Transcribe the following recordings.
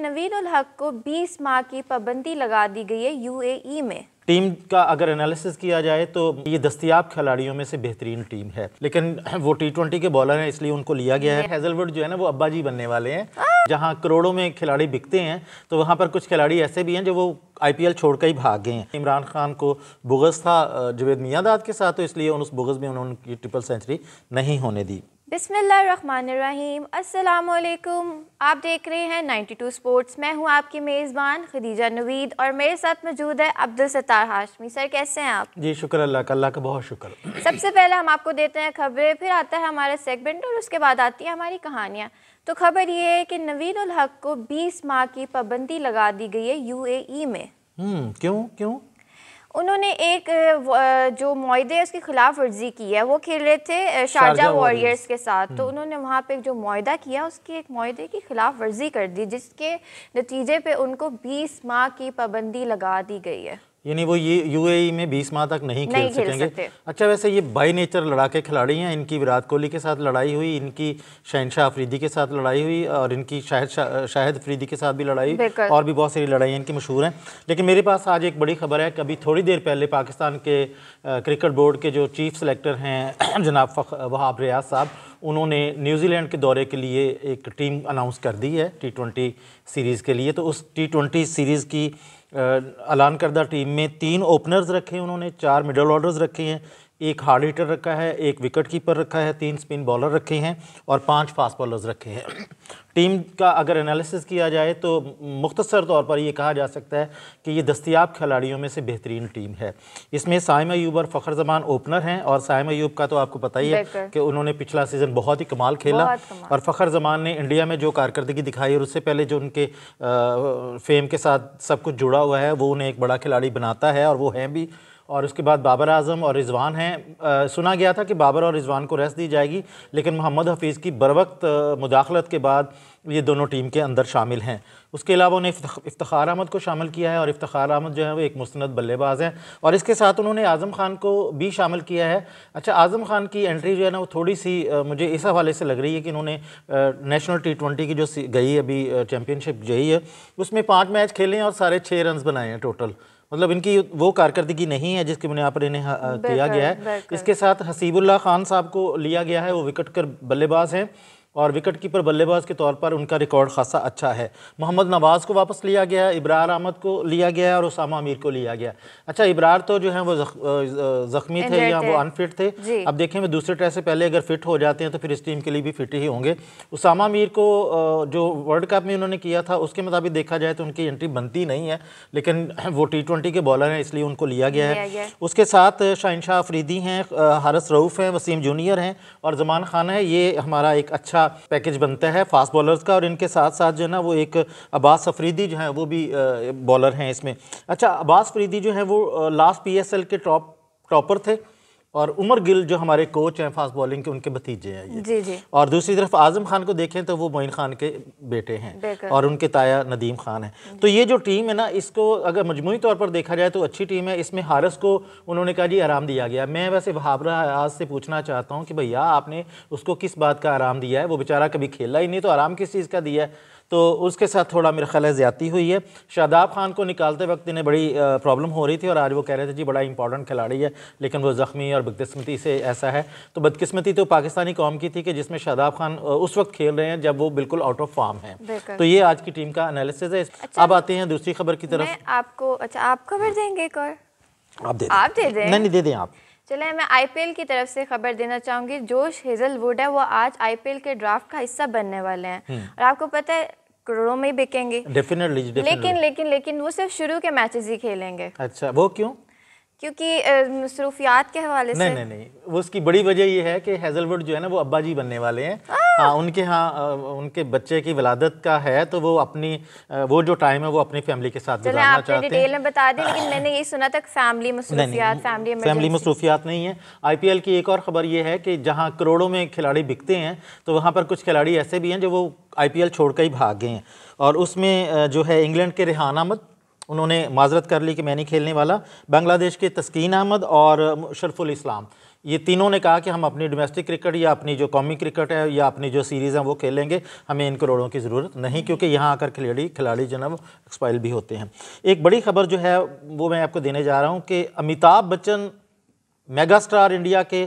नवीन उल हक को 20 माह की पाबंदी लगा दी गई है यूएई में टीम का अगर एनालिसिस किया जाए तो ये दस्तियाब खिलाड़ियों में से बेहतरीन टीम है लेकिन वो टी ट्वेंटी के बॉलर हैं इसलिए उनको लिया गया है हेजलवुड जो है ना वो अब्बा जी बनने वाले हैं ah. जहाँ करोड़ों में खिलाड़ी बिकते हैं तो वहाँ पर कुछ खिलाड़ी ऐसे भी हैं जो वो आईपीएल छोड़कर ही भाग गए हैं इमरान खान को बुगस था मियाँ मियादाद के साथ तो इसलिए उस बुगस में उन्होंने ट्रिपल सेंचुरी नहीं होने दी बिसमीम अल्लाम आप देख रहे हैं 92 स्पोर्ट्स मैं हूं आपकी मेज़बान खदीजा नवीद और मेरे साथ मौजूद है अब्दुल सतार हाशमी सर कैसे हैं आप जी शुक्र अल्लाह का अल्लाह का बहुत शुक्र सबसे पहले हम आपको देते हैं खबरें फिर आता है हमारा सेगमेंट और उसके बाद आती है हमारी कहानियाँ तो खबर ये है कि नवीन उलहक को बीस माह की पाबंदी लगा दी गई है यू में हम्म, क्यों क्यों उन्होंने एक जो माहे उसके खिलाफ वर्जी की है वो खेल रहे थे शारजा वॉरियर्स के साथ तो हम्म। उन्होंने वहाँ पे जो माहा किया उसके एक माहे की खिलाफ वर्जी कर दी जिसके नतीजे पे उनको 20 माह की पाबंदी लगा दी गई है यानी वो ये यूएई e में 20 माह तक नहीं खेल नहीं सकेंगे सकते। अच्छा वैसे ये बाई नेचर लड़ाके खिलाड़ी हैं इनकी विराट कोहली के साथ लड़ाई हुई इनकी शहनशाह अफरीदी के साथ लड़ाई हुई और इनकी शाहिद शाहिद अफरीदी के साथ भी लड़ाई हुई और भी बहुत सारी लड़ाई इनकी मशहूर हैं लेकिन मेरे पास आज एक बड़ी खबर है कि अभी थोड़ी देर पहले पाकिस्तान के क्रिकेट बोर्ड के जो चीफ सेलेक्टर हैं जनाब वहाब रियाज साहब उन्होंने न्यूजीलैंड के दौरे के लिए एक टीम अनाउंस कर दी है टी सीरीज़ के लिए तो उस टी सीरीज़ की ऐलान करदा टीम में तीन ओपनर्स रखे हैं उन्होंने चार मिडल ऑर्डर्स रखे हैं एक हार्ड हीटर रखा है एक विकेट कीपर रखा है तीन स्पिन बॉलर रखे हैं और पांच फास्ट बॉलर्स रखे हैं टीम का अगर एनालिसिस किया जाए तो मुख्तसर तौर पर यह कहा जा सकता है कि ये दस्तियाब खिलाड़ियों में से बेहतरीन टीम है इसमें साइम अयूब और फ़खर जमान ओपनर हैं और साइम अयूब का तो आपको पता ही है कि उन्होंने पिछला सीज़न बहुत ही कमाल खेला कमाल। और फ़खर जमान ने इंडिया में जो कारकर्दगी दिखाई और उससे पहले जो उनके फेम के साथ सब कुछ जुड़ा हुआ है वो उन्हें एक बड़ा खिलाड़ी बनाता है और वो हैं भी और उसके बाद बाबर आजम और रिजवान हैं सुना गया था कि बाबर और रिजवान को रेस्ट दी जाएगी लेकिन मोहम्मद हफीज़ की बरवक्त मुदाखलत के बाद ये दोनों टीम के अंदर शामिल हैं उसके अलावा उन्हें इफ्तार अहमद को शामिल किया है और इफ्तार अहमद जो है वो एक मुस्ंद बल्लेबाज हैं और इसके साथ उन्होंने आज़म खान को भी शामिल किया है अच्छा आज़म खान की एंट्री जो है ना वो थोड़ी सी मुझे इस हवाले से लग रही है कि उन्होंने नेशनल टी ट्वेंटी की जो गई अभी चैम्पियनशिप गई है उसमें पाँच मैच खेले हैं और सारे छः रन बनाए हैं टोटल मतलब इनकी वो कारकर्दगी नहीं है जिसके बुनियाद पर इन्हें किया गया है इसके साथ हसीबुल्ला खान साहब को लिया गया है वो विकट कर बल्लेबाज हैं और विकेट कीपर बल्लेबाज के तौर पर उनका रिकॉर्ड खासा अच्छा है मोहम्मद नवाज़ को वापस लिया गया इब्रार अहमद को लिया गया और उसामा अमीर को लिया गया अच्छा इब्रार तो जो है वो ज़ख्मी थे या वो अनफिट थे अब देखें वो दूसरे टेस्ट से पहले अगर फिट हो जाते हैं तो फिर इस टीम के लिए भी फिट ही होंगे उसामा अमीर को जो वर्ल्ड कप में उन्होंने किया था उसके मुताबिक देखा जाए तो उनकी एंट्री बनती नहीं है लेकिन वो टी के बॉलर हैं इसलिए उनको लिया गया है उसके साथ शाहिन शाह अफरीदी हैं हारस रऊफ़ हैं वसीम जूनियर हैं और जमान खान है ये हमारा एक अच्छा अच्छा पैकेज बनता है फास्ट बॉलर्स का और इनके साथ साथ जो है ना वो एक अब्बास अफरीदी जो है वो भी बॉलर हैं इसमें अच्छा अब्बास अफरीदी जो है वो लास्ट पी के टॉप टॉपर थे और उमर गिल जो हमारे कोच हैं फास्ट बॉलिंग के उनके भतीजे हैं ये जी जी और दूसरी तरफ आजम खान को देखें तो वो मोइन खान के बेटे हैं और उनके ताया नदीम खान हैं तो ये जो टीम है ना इसको अगर मजमू तौर पर देखा जाए तो अच्छी टीम है इसमें हारस को उन्होंने कहा जी आराम दिया गया मैं वैसे वहाबरा आज से पूछना चाहता हूँ कि भैया आपने उसको किस बात का आराम दिया है वो बेचारा कभी खेला ही नहीं तो आराम किस चीज़ का दिया है तो उसके साथ थोड़ा मेरा ख्याल ज़्यादा हुई है शादाब खान को निकालते वक्त इन्हें बड़ी प्रॉब्लम हो रही थी और आज वो कह रहे थे जी बड़ा इंपॉर्टेंट खिलाड़ी है लेकिन वो ज़ख्मी और बदकस्मती से ऐसा है तो बदकस्मती तो पाकिस्तानी कौम की थी कि जिसमें शादाब खान उस वक्त खेल रहे हैं जब वो बिल्कुल आउट ऑफ फॉर्म है तो ये आज की टीम का एनालिसिस है अच्छा, अब आते हैं दूसरी खबर की तरफ आपको अच्छा आप खबर देंगे एक और आप दे आप दे दें नहीं दे दें आप चले मैं आईपीएल की तरफ से खबर देना चाहूंगी जोश हेजलवुड है वो आज आईपीएल के ड्राफ्ट का हिस्सा बनने वाले हैं हम्म। और आपको पता है करोड़ों में ही बिकेंगे डेफिनेटली लेकिन लेकिन लेकिन वो सिर्फ शुरू के मैचेस ही खेलेंगे अच्छा वो क्यों क्योंकि मसरूफियात के हवाले नहीं नहीं नहीं वो उसकी बड़ी वजह ये है कि हेजलवुड जो है ना वो अब्बा जी बनने वाले हैं हाँ उनके यहाँ उनके बच्चे की विलादत का है तो वो अपनी वो जो टाइम है वो अपनी फैमिली के साथ गुजारना चाहते हैं डिटेल में बता दें लेकिन मैंने यही सुना था फैमिली मसरूफियात फैमिली फैमिली मसरूफियात नहीं है आईपीएल की एक और ख़बर ये है कि जहाँ करोड़ों में खिलाड़ी बिकते हैं तो वहाँ पर कुछ खिलाड़ी ऐसे भी हैं जो वो छोड़ छोड़कर ही भाग गए हैं और उसमें जो है इंग्लैंड के रेहान अहमद उन्होंने माजरत कर ली कि मैं नहीं खेलने वाला बांग्लादेश के तस्कीन अहमद और शरफुल इस्लाम ये तीनों ने कहा कि हम अपनी डोमेस्टिक क्रिकेट या अपनी जो कौमी क्रिकेट है या अपनी जो सीरीज़ हैं वो खेलेंगे हमें इन करोड़ों की ज़रूरत नहीं क्योंकि यहाँ आकर खिलाड़ी खिलाड़ी जनाब एक्सपायल भी होते हैं एक बड़ी खबर जो है वो मैं आपको देने जा रहा हूँ कि Amitabh Bachchan mega star India के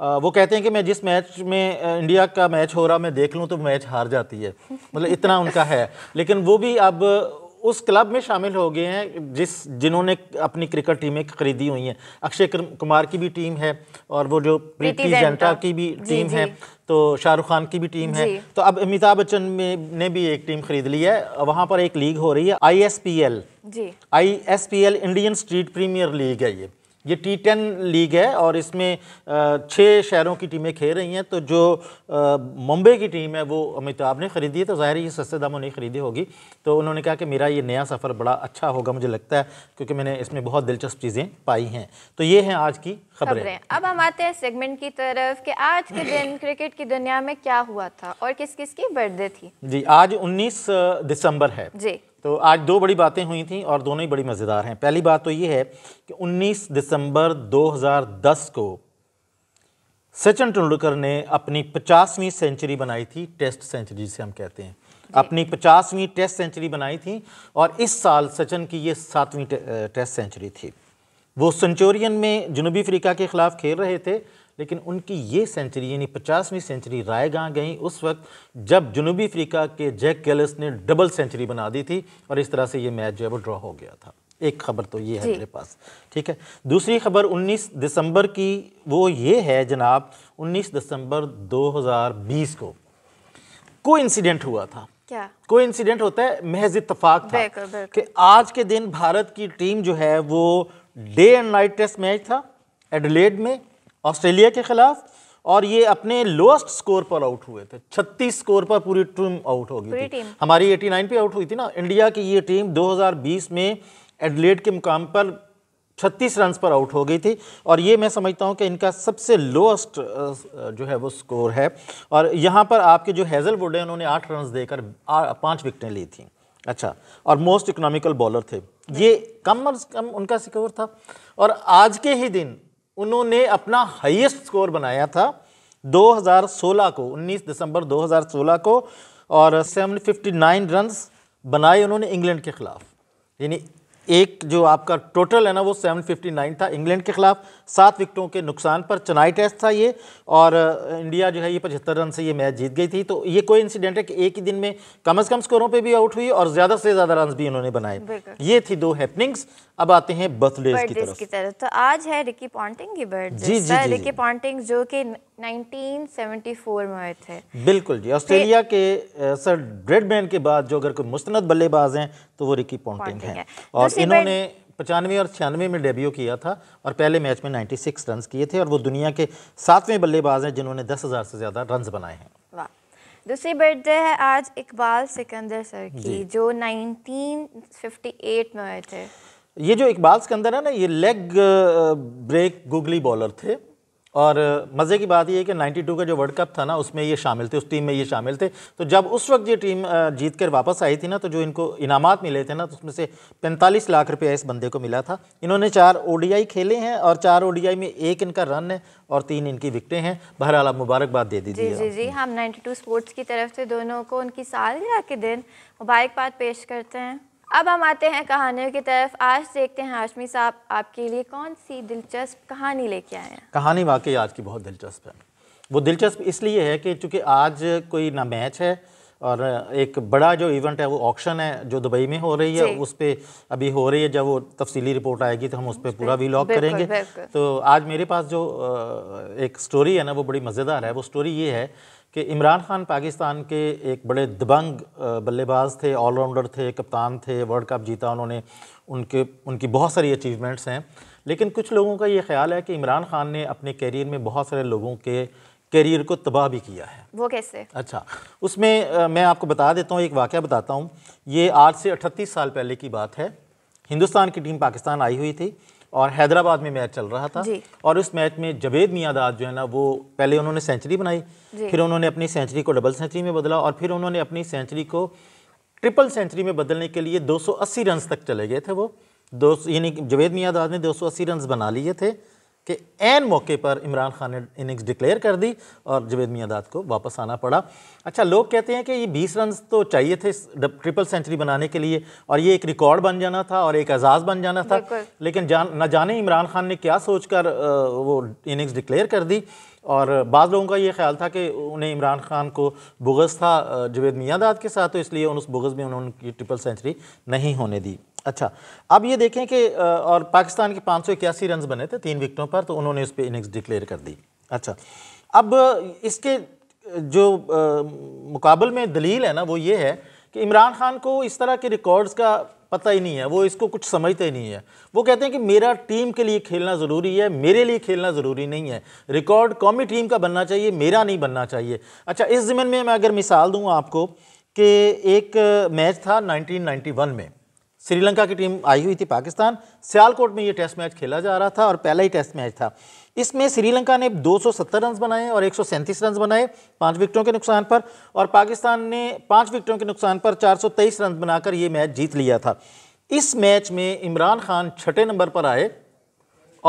वो कहते हैं कि मैं जिस मैच में इंडिया का मैच हो रहा मैं देख लूँ तो मैच हार जाती है मतलब इतना उनका है लेकिन वो भी अब उस क्लब में शामिल हो गए हैं जिस जिन्होंने अपनी क्रिकेट टीमें खरीदी हुई हैं अक्षय कुमार की भी टीम है और वो जो प्रीति जनता की भी टीम जी, है तो शाहरुख खान की भी टीम है तो अब अमिताभ बच्चन ने भी एक टीम खरीद ली है वहाँ पर एक लीग हो रही है I S P L I S P L Indian Street Premier League है ये ये टी टेन लीग है और इसमें छः शहरों की टीमें खेल रही हैं तो जो मुंबई की टीम है वो अमिताभ ने ख़रीदी है तो ज़ाहिर ये सस्ते दामों नहीं ख़रीदी होगी तो उन्होंने कहा कि मेरा ये नया सफ़र बड़ा अच्छा होगा मुझे लगता है क्योंकि मैंने इसमें बहुत दिलचस्प चीज़ें पाई हैं तो ये हैं आज की खबरें अब हम आते हैं सेगमेंट की तरफ कि आज के दिन क्रिकेट की दुनिया में क्या हुआ था और किस किस की बर्थडे थी जी आज उन्नीस दिसंबर है जी तो आज दो बड़ी बातें हुई थी और दोनों ही बड़ी मज़ेदार हैं पहली बात तो ये है कि 19 दिसंबर 2010 को सचिन तेंदुलकर ने अपनी 50वीं सेंचुरी बनाई थी टेस्ट सेंचुरी जिसे हम कहते हैं अपनी 50वीं टेस्ट सेंचुरी बनाई थी और इस साल सचिन की ये सातवीं टे, टेस्ट सेंचुरी थी वो सेंचुरियन में जनूबी अफ्रीका के ख़िलाफ़ खेल रहे थे लेकिन उनकी ये सेंचुरी यानी पचासवीं सेंचुरी रायगा गई उस वक्त जब जनूबी अफ्रीका के जैक कैलस ने डबल सेंचुरी बना दी थी और इस तरह से ये मैच जो है वो ड्रॉ हो गया था एक खबर तो ये है मेरे पास ठीक है दूसरी खबर 19 दिसंबर की वो ये है जनाब 19 दिसंबर 2020 को को इंसिडेंट हुआ था क्या को इंसिडेंट होता है महज इतफाक था बेकर, बेकर। कि आज के दिन भारत की टीम जो है वो day and night test match था एडलेड में ऑस्ट्रेलिया के खिलाफ और ये अपने लोएस्ट स्कोर पर आउट हुए थे 36 स्कोर पर पूरी टीम आउट हो गई थी हमारी 89 पे आउट हुई थी ना इंडिया की ये टीम 2020 में एडलेट के मुकाम पर 36 रन पर आउट हो गई थी और ये मैं समझता हूँ कि इनका सबसे लोएस्ट जो है वो स्कोर है और यहाँ पर आपके जो हैजलवुड है उन्होंने आठ रन देकर पाँच विकटें ली थी अच्छा और मोस्ट इकोनॉमिकल बॉलर थे ये कम अज कम उनका स्कोर था और आज के ही दिन उन्होंने अपना हाईएस्ट स्कोर बनाया था 2016 को 19 दिसंबर 2016 को और 759 रन्स बनाए उन्होंने इंग्लैंड के खिलाफ यानी एक जो आपका टोटल है ना वो 759 था इंग्लैंड के खिलाफ सात विकेटों के नुकसान पर चेन्नई टेस्ट था ये और इंडिया जो है ये पचहत्तर रन से ये मैच जीत गई थी तो ये कोई इंसिडेंट है कि एक ही दिन में कम से कम स्कोरों पे भी आउट हुई और ज़्यादा से ज़्यादा रन भी इन्होंने बनाए ये थी दो हैपनिंग्स अब आते हैं बर्थडे की तरफ की तरफ तो आज है रिकी पॉन्टिंग की बर्थडे जी जी रिकी पॉन्टिंग जो कि 1974 में आए थे बिल्कुल जी ऑस्ट्रेलिया के सर ब्रेडमैन के बाद जो अगर कोई मुस्त बल्लेबाज हैं तो वो रिकी पॉन्टिंग है और तो इन्होंने पचानवे और छियानवे में डेब्यू किया था और पहले मैच में 96 रन किए थे और वो दुनिया के सातवें बल्लेबाज हैं जिन्होंने 10,000 से ज़्यादा रन बनाए हैं दूसरी बर्थडे है आज इकबाल सिकंदर सर की जो 1958 में आए थे ये जो इकबाल सिकंदर है ना ये लेग ब्रेक गुगली बॉलर थे और मज़े की बात यह है कि 92 का जो वर्ल्ड कप था ना उसमें ये शामिल थे उस टीम में ये शामिल थे तो जब उस वक्त ये टीम जीत कर वापस आई थी ना तो जो इनको इनाम मिले थे ना तो उसमें से 45 लाख रुपया इस बंदे को मिला था इन्होंने चार ओडीआई खेले हैं और चार ओडीआई में एक इनका रन है और तीन इनकी विकटें हैं बहरहाल आप मुबारकबाद दे दीजिए जी जी जी हम नाइन्टी स्पोर्ट्स की तरफ से दोनों को उनकी सालगिरह के दिन मुबारकबाद पेश करते हैं अब हम आते हैं कहानियों की तरफ आज देखते हैं हाशमी साहब आपके लिए कौन सी दिलचस्प कहानी लेके आए हैं कहानी वाकई आज की बहुत दिलचस्प है वो दिलचस्प इसलिए है कि चूँकि आज कोई ना मैच है और एक बड़ा जो इवेंट है वो ऑक्शन है जो दुबई में हो रही है उस पर अभी हो रही है जब वो तफसीली रिपोर्ट आएगी तो हम उस पर पूरा लॉक करेंगे बिल्कुल। तो आज मेरे पास जो एक स्टोरी है ना वो बड़ी मज़ेदार है वो स्टोरी ये है कि इमरान खान पाकिस्तान के एक बड़े दबंग बल्लेबाज थे ऑलराउंडर थे कप्तान थे वर्ल्ड कप जीता उन्होंने उनके उनकी बहुत सारी अचीवमेंट्स हैं लेकिन कुछ लोगों का ये ख्याल है कि इमरान खान ने अपने कैरियर में बहुत सारे लोगों के करियर को तबाह भी किया है वो कैसे अच्छा उसमें मैं आपको बता देता हूँ एक वाक़ बताता हूँ ये आज से अठतीस साल पहले की बात है हिंदुस्तान की टीम पाकिस्तान आई हुई थी और हैदराबाद में मैच चल रहा था और उस मैच में जवेद मियादाद जो है ना वो पहले उन्होंने सेंचुरी बनाई फिर उन्होंने अपनी सेंचुरी को डबल सेंचुरी में बदला और फिर उन्होंने अपनी सेंचुरी को ट्रिपल सेंचुरी में बदलने के लिए 280 रन तक चले गए थे वो दो यानी जवेद मियादाद ने 280 रन बना लिए थे कि एन मौके पर इमरान खान ने इनिंग्स डिक्लेयर कर दी और जवेद मियादाद को वापस आना पड़ा अच्छा लोग कहते हैं कि ये बीस रन तो चाहिए थे ट्रिपल सेंचुरी बनाने के लिए और ये एक रिकॉर्ड बन जाना था और एक एजाज़ बन जाना था लेकिन जान ना जाने इमरान खान ने क्या सोच कर वो इनिंग्स डिक्लेयर कर दी और बाद लोगों का ये ख्याल था कि उन्हें इमरान खान को बुगज़ था जवेद मियादाद के साथ तो इसलिए उन उस बुगज़ में उन्होंने ट्रिपल सेंचुरी नहीं होने दी अच्छा अब ये देखें कि और पाकिस्तान के पाँच सौ इक्यासी रन बने थे तीन विकटों पर तो उन्होंने उस पर इनिंग्स डिक्लेयर कर दी अच्छा अब इसके जो मुकाबल में दलील है ना वो ये है कि इमरान खान को इस तरह के रिकॉर्ड्स का पता ही नहीं है वो इसको कुछ समझते ही नहीं है वो कहते हैं कि मेरा टीम के लिए खेलना ज़रूरी है मेरे लिए खेलना ज़रूरी नहीं है रिकॉर्ड कौमी टीम का बनना चाहिए मेरा नहीं बनना चाहिए अच्छा इस ज़मन में मैं अगर मिसाल दूँ आपको कि एक मैच था 1991 में श्रीलंका की टीम आई हुई थी पाकिस्तान सियालकोट में ये टेस्ट मैच खेला जा रहा था और पहला ही टेस्ट मैच था इसमें श्रीलंका ने 270 रन बनाए और एक रन बनाए पाँच विकेटों के नुकसान पर और पाकिस्तान ने पाँच विकेटों के नुकसान पर 423 रन बनाकर ये मैच जीत लिया था इस मैच में इमरान खान छठे नंबर पर आए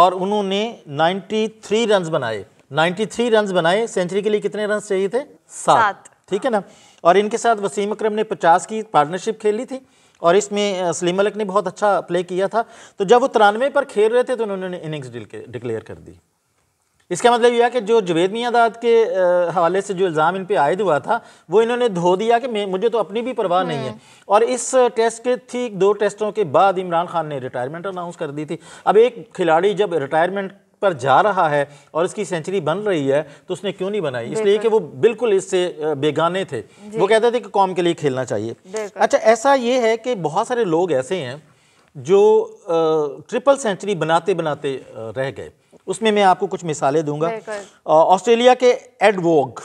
और उन्होंने 93 रन्स बनाए 93 रन बनाए सेंचुरी के लिए कितने रन चाहिए थे सात ठीक है ना और इनके साथ वसीम अक्रम ने पचास की पार्टनरशिप खेली थी और इसमें सलीम मलिक ने बहुत अच्छा प्ले किया था तो जब वो तिरानवे पर खेल रहे थे तो उन्होंने इनिंग्स डिक्लेयर कर दी इसका मतलब यह है कि जो जवेद मियादाद के हवाले से जो इल्ज़ाम इन पर आयद हुआ था वो इन्होंने धो दिया कि मुझे तो अपनी भी परवाह नहीं है हम्म। और इस टेस्ट के ठीक दो टेस्टों के बाद इमरान खान ने रिटायरमेंट अनाउंस कर दी थी अब एक खिलाड़ी जब रिटायरमेंट पर जा रहा है और इसकी सेंचुरी बन रही है तो उसने क्यों नहीं बनाई इसलिए कि वो बिल्कुल इससे बेगाने थे वो कहते थे कि कौम के लिए खेलना चाहिए अच्छा ऐसा ये है कि बहुत सारे लोग ऐसे हैं जो ट्रिपल सेंचुरी बनाते बनाते रह गए उसमें मैं आपको कुछ मिसालें दूंगा ऑस्ट्रेलिया के एडवोग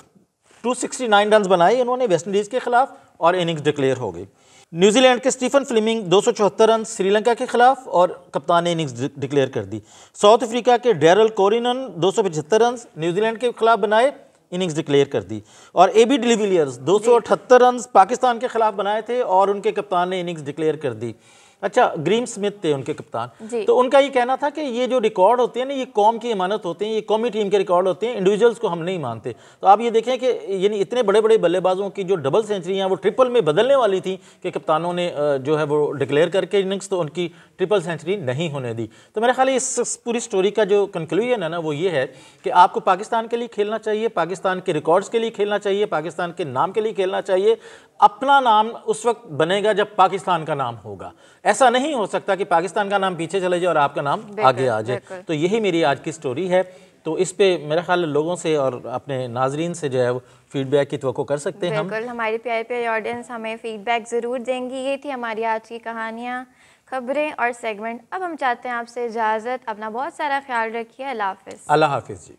269 रन बनाए इन्होंने वेस्ट इंडीज़ के खिलाफ और इनिंग्स डिक्लेयर हो गई न्यूजीलैंड के स्टीफन फ्लिमिंग दो सौ चौहत्तर रन श्रीलंका के खिलाफ और कप्तान ने इनिंग्स डिक्लेयर कर दी साउथ अफ्रीका के डेरल कोरिनन दो सौ पचहत्तर रन न्यूजीलैंड के खिलाफ बनाए इनिंग्स डिक्लेयर कर दी और ए बी डिलीविलियर्स दो सौ अठहत्तर रन पाकिस्तान के खिलाफ बनाए थे और उनके कप्तान ने इनिंग्स डिक्लेयर कर दी अच्छा ग्रीम स्मिथ थे उनके कप्तान तो उनका ये कहना था कि ये जो रिकॉर्ड होते हैं ना ये कौम की इमानत होते हैं ये कौमी टीम के रिकॉर्ड होते हैं इंडिविजुअल्स को हम नहीं मानते तो आप ये देखें कि यानी इतने बड़े बड़े बल्लेबाजों की जो डबल सेंचुरी हैं वो ट्रिपल में बदलने वाली थी कि कप्तानों ने जो है वो डिक्लेयर करके इनिंग्स तो उनकी ट्रिपल सेंचुरी नहीं होने दी तो मेरे ख्याल इस पूरी स्टोरी का जो कंक्लूजन है ना वो ये है कि आपको पाकिस्तान के लिए खेलना चाहिए पाकिस्तान के रिकॉर्ड्स के लिए खेलना चाहिए पाकिस्तान के नाम के लिए खेलना चाहिए अपना नाम उस वक्त बनेगा जब पाकिस्तान का नाम होगा ऐसा नहीं हो सकता कि पाकिस्तान का नाम पीछे चले जाए और आपका नाम आगे आ जाए तो यही मेरी आज की स्टोरी है तो इस पे मेरा ख्याल लोगों से और अपने नाजरीन से जो है वो फीडबैक की तो कर सकते हैं हम हमारे प्यारे प्यारे ऑडियंस हमें फीडबैक ज़रूर देंगी ये थी हमारी आज की कहानियाँ खबरें और सेगमेंट अब हम चाहते हैं आपसे इजाज़त अपना बहुत सारा ख्याल रखिए अल्लाह हाफिज़ अल्लाह हाफिज़ जी